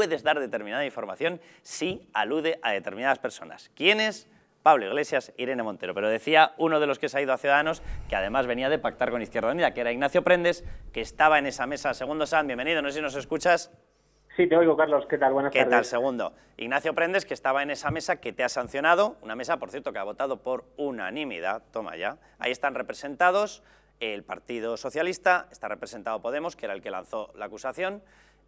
puedes dar determinada información si alude a determinadas personas. ¿Quiénes? Pablo Iglesias, Irene Montero. Pero decía uno de los que se ha ido a Ciudadanos, que además venía de pactar con Izquierda Unida, que era Ignacio Prendes, que estaba en esa mesa. Segundo San, bienvenido, no sé si nos escuchas. Sí, te oigo, Carlos. ¿Qué tal? Buenas tardes. ¿Qué tal, segundo? Ignacio Prendes, que estaba en esa mesa que te ha sancionado, una mesa, por cierto, que ha votado por unanimidad, toma ya. Ahí están representados el Partido Socialista, está representado Podemos, que era el que lanzó la acusación,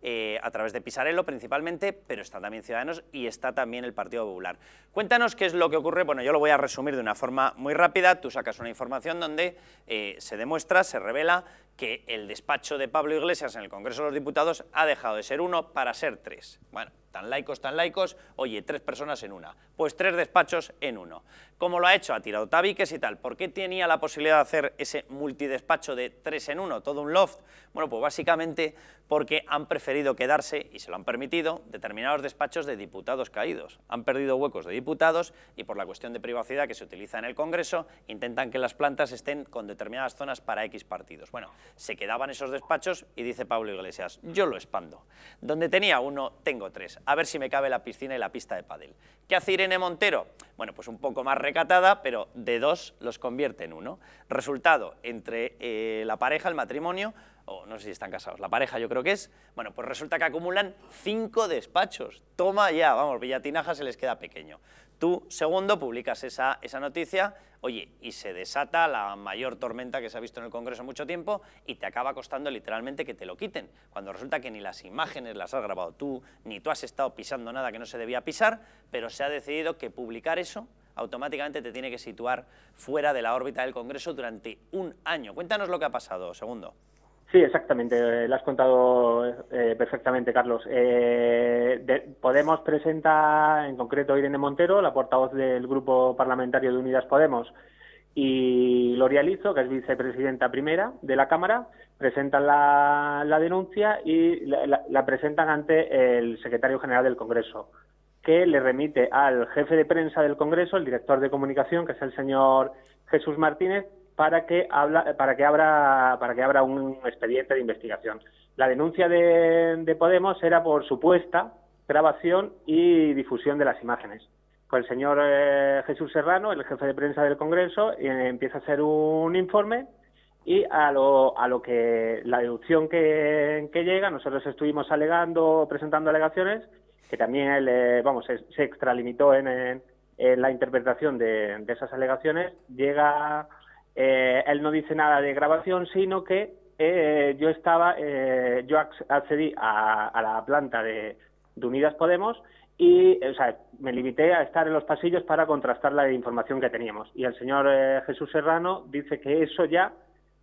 eh, a través de Pisarello principalmente, pero está también Ciudadanos y está también el Partido Popular. Cuéntanos qué es lo que ocurre, bueno, yo lo voy a resumir de una forma muy rápida, tú sacas una información donde eh, se demuestra, se revela que el despacho de Pablo Iglesias en el Congreso de los Diputados ha dejado de ser uno para ser tres. Bueno, tan laicos, tan laicos, oye, tres personas en una, pues tres despachos en uno. ¿Cómo lo ha hecho? Ha tirado tabiques y tal. ¿Por qué tenía la posibilidad de hacer ese multidespacho de tres en uno, todo un loft? Bueno, pues básicamente porque han preferido quedarse, y se lo han permitido, determinados despachos de diputados caídos. Han perdido huecos de diputados y por la cuestión de privacidad que se utiliza en el Congreso, intentan que las plantas estén con determinadas zonas para X partidos. Bueno, se quedaban esos despachos y dice Pablo Iglesias, yo lo expando. Donde tenía uno, tengo tres a ver si me cabe la piscina y la pista de pádel. ¿Qué hace Irene Montero? Bueno, pues un poco más recatada, pero de dos los convierte en uno. Resultado, entre eh, la pareja, el matrimonio, o no sé si están casados, la pareja yo creo que es, bueno, pues resulta que acumulan cinco despachos. Toma ya, vamos, Villatinaja se les queda pequeño. Tú, segundo, publicas esa, noticia, oye, y se desata la mayor tormenta que se ha visto en el Congreso en mucho tiempo y te acaba costando literalmente que te lo quiten, cuando resulta que ni las imágenes las has grabado tú, ni tú has estado pisando nada que no se debía pisar, pero se ha decidido que publicar eso automáticamente te tiene que situar fuera de la órbita del Congreso durante un año. Cuéntanos lo que ha pasado, segundo. Sí, exactamente, eh, lo has contado eh, perfectamente, Carlos. Eh, Podemos presenta en concreto Irene Montero, la portavoz del Grupo Parlamentario de Unidas Podemos, y Gloria Lizo, que es vicepresidenta primera de la Cámara, presentan la, denuncia y la, presentan ante el secretario general del Congreso, que le remite al jefe de prensa del Congreso, el director de comunicación, que es el señor Jesús Martínez, para que, habla, para que, abra, para que abra un expediente de investigación. La denuncia de, Podemos era por supuesta grabación y difusión de las imágenes. Pues el señor eh, Jesús Serrano, el jefe de prensa del Congreso, eh, empieza a hacer un informe y a lo, a lo que la deducción que, llega, nosotros estuvimos alegando, presentando alegaciones, que también eh, vamos, se, extralimitó en, la interpretación de, de esas alegaciones, llega eh, él no dice nada de grabación, sino que eh, yo estaba, eh, yo accedí a, la planta de, Unidas Podemos y, o sea, me limité a estar en los pasillos para contrastar la información que teníamos. Y el señor Jesús Serrano dice que eso ya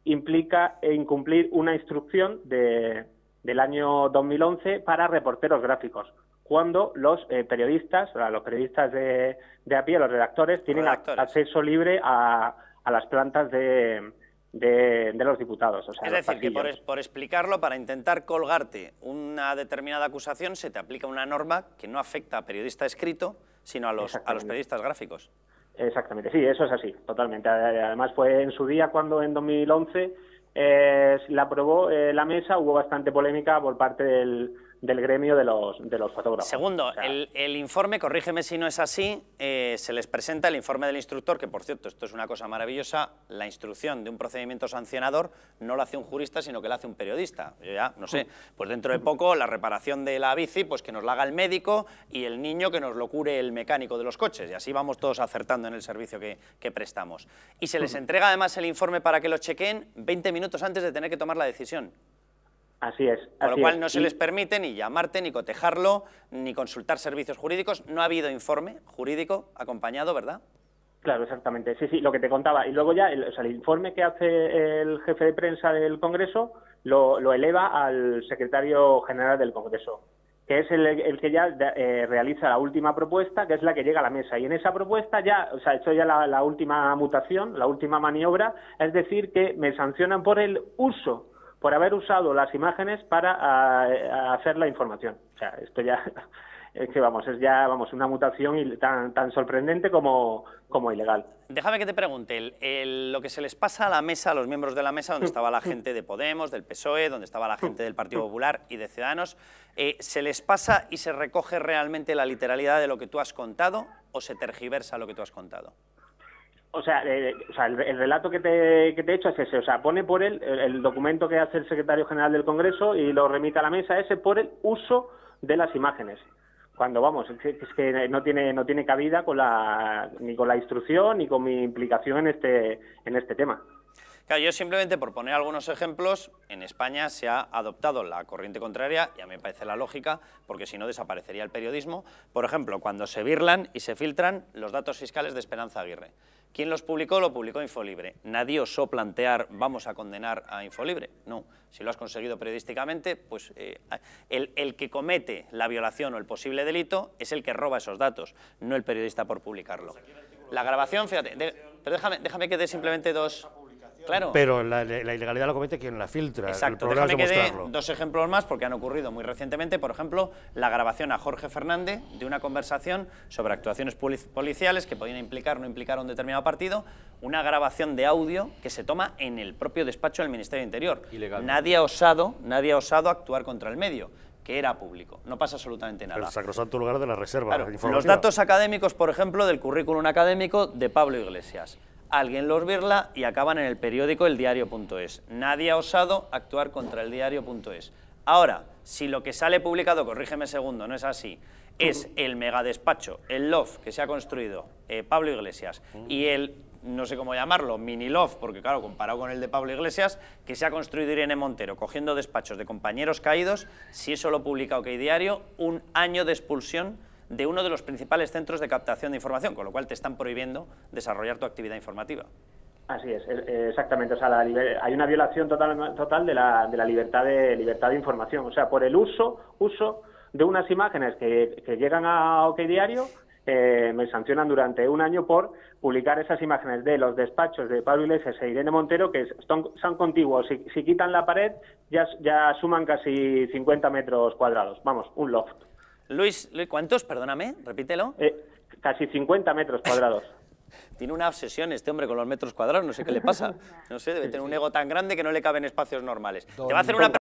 implica incumplir una instrucción de, del año 2011 para reporteros gráficos cuando los periodistas, o los periodistas de, de, a pie, los redactores, tienen acceso libre a, a las plantas de, de, los diputados. O es decir, que por, explicarlo, para intentar colgarte una determinada acusación, se te aplica una norma que no afecta a periodista escrito, sino a los, a los periodistas gráficos. Exactamente, sí, eso es así, totalmente. Eh, además fue en su día cuando en 2011 eh, la aprobó eh, la mesa, hubo bastante polémica por parte del, del gremio de los, de los fotógrafos. Segundo, el, informe, corrígeme si no es así, eh, se les presenta el informe del instructor, que por cierto, esto es una cosa maravillosa, la instrucción de un procedimiento sancionador no lo hace un jurista, sino que la hace un periodista. Yo ya, no sé, pues dentro de poco la reparación de la bici, pues que nos la haga el médico y el niño que nos lo cure el mecánico de los coches, y así vamos todos acertando en el servicio que, que prestamos. Y se les entrega además el informe para que lo chequen 20 minutos antes de tener que tomar la decisión. Así es. Con lo cual no se les permite ni llamarte, ni cotejarlo, ni consultar servicios jurídicos. No ha habido informe jurídico acompañado, ¿verdad? Claro, exactamente. Sí, sí, lo que te contaba. Y luego ya el, o sea, el informe que hace el jefe de prensa del Congreso lo, eleva al secretario general del Congreso, que es el, que ya eh, realiza la última propuesta, que es la que llega a la mesa. Y en esa propuesta ya o se ha hecho ya la última mutación, la última maniobra, es decir, que me sancionan por el uso por haber usado las imágenes para ah, eh, hacer la información. O sea, esto ya es que vamos, es ya vamos una mutación tan, tan sorprendente como, como ilegal. Déjame que te pregunte, lo que se les pasa a la mesa, a los miembros de la mesa, donde estaba la gente de Podemos, del PSOE, donde estaba la gente del Partido Popular y de Ciudadanos, eh, ¿se les pasa y se recoge realmente la literalidad de lo que tú has contado o se tergiversa lo que tú has contado? O sea, eh, o sea el, relato que te, he hecho es ese. O sea, pone por él el, documento que hace el secretario general del Congreso y lo remite a la mesa ese por el uso de las imágenes. Cuando vamos, es que, no tiene no tiene cabida con la, ni con la instrucción ni con mi implicación en este en este tema yo simplemente por poner algunos ejemplos, en España se ha adoptado la corriente contraria, y a mí me parece la lógica, porque si no desaparecería el periodismo. Por ejemplo, cuando se birlan y se filtran los datos fiscales de Esperanza Aguirre. ¿Quién los publicó? Lo publicó Infolibre. Nadie osó plantear vamos a condenar a Infolibre. No, si lo has conseguido periodísticamente, pues eh, el, que comete la violación o el posible delito es el que roba esos datos, no el periodista por publicarlo. Pues la grabación, fíjate, pero déjame, déjame que dé simplemente dos... Pero la, ilegalidad lo comete quien la filtra. Exacto. El Déjame es que dos ejemplos más porque han ocurrido muy recientemente. Por ejemplo, la grabación a Jorge Fernández de una conversación sobre actuaciones policiales que podían implicar o no implicar a un determinado partido. Una grabación de audio que se toma en el propio despacho del Ministerio de Interior. Nadie ha osado, nadie ha osado actuar contra el medio que era público. No pasa absolutamente nada. El sacrosanto lugar de la reserva Los datos académicos, por ejemplo, del currículum académico de Pablo Iglesias alguien los virla y acaban en el periódico El Diario.es. Nadie ha osado actuar contra El Diario.es. Ahora, si lo que sale publicado, corrígeme segundo, no es así, es el megadespacho, el loft que se ha construido eh, Pablo Iglesias y el no sé cómo llamarlo, mini love, porque claro, comparado con el de Pablo Iglesias, que se ha construido Irene Montero, cogiendo despachos de compañeros caídos, si eso lo publica OK Diario, un año de expulsión de uno de los principales centros de captación de información, con lo cual te están prohibiendo desarrollar tu actividad informativa. Así es, eh, exactamente. O sea, hay una violación total, total de la, libertad, de, libertad de información. O sea, por el uso, uso de unas imágenes que, llegan a OK Diario, eh, me sancionan durante un año por publicar esas imágenes de los despachos de Pablo Iglesias e Irene Montero que son, contiguos. Si, si, quitan la pared, ya, ya suman casi 50 metros cuadrados. Vamos, un loft. Luis, ¿cuántos? Perdóname, repítelo. Eh, casi 50 metros cuadrados. Tiene una obsesión este hombre con los metros cuadrados, no sé qué le pasa. No sé, debe tener un ego tan grande que no le caben espacios normales. Te va a hacer una